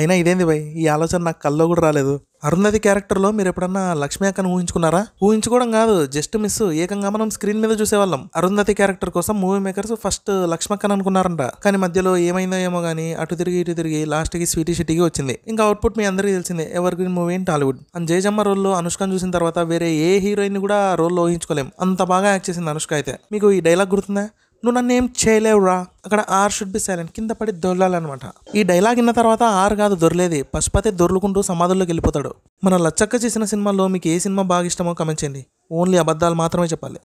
అయినా ఇదేంది భయ్ ఈ ఆలోచన నాకు కల్లో కూడా రాలేదు అరుంధతి క్యారెక్టర్లో మీరు ఎప్పుడన్నా లక్ష్మీ అక్కను ఊహించుకున్నారా ఊహించుకోవడం కాదు జస్ట్ మిస్ ఏకంగా మనం స్క్రీన్ మీద చూసేవాళ్ళం అరుంధతి క్యారెక్టర్ కోసం మూవీ మేకర్స్ ఫస్ట్ లక్ష్మక్కన్ అనుకున్నారంట కానీ మధ్యలో ఏమైందో ఏమో కానీ అటు తిరిగి ఇటు తిరిగి లాస్ట్కి స్వీటీ సిటీకి వచ్చింది ఇంకా అవుట్పుట్ మీ అందరికీ తెలిసిందే evergreen movie in Tollywood and Jejamma రోల్లో అనుష్కను చూసిన తర్వాత వేరే ఏ హీరోయిన్ కూడా రోల్లో ఊహించుకోలేం అంత బాగా యాక్ట్ చేసింది అనుష్క అయితే మీకు ఈ డైలాగ్ గుర్తుందా నువ్వు నన్ను ఏం చేయలేవురా అక్కడ ఆర్ షుడ్ బి సైలెంట్ కింద పడి దొరలాలన్నమాట ఈ డైలాగ్ విన్న తర్వాత ఆర్ కాదు దొరలేదు పశుపతి దొర్లుకుంటూ సమాధుల్లోకి వెళ్ళిపోతాడు మన లచ్చక్క చేసిన సినిమాలో మీకు ఏ సినిమా బాగా ఇష్టమో కమెంట్ చేయండి ఓన్లీ అబద్ధాలు మాత్రమే చెప్పాలి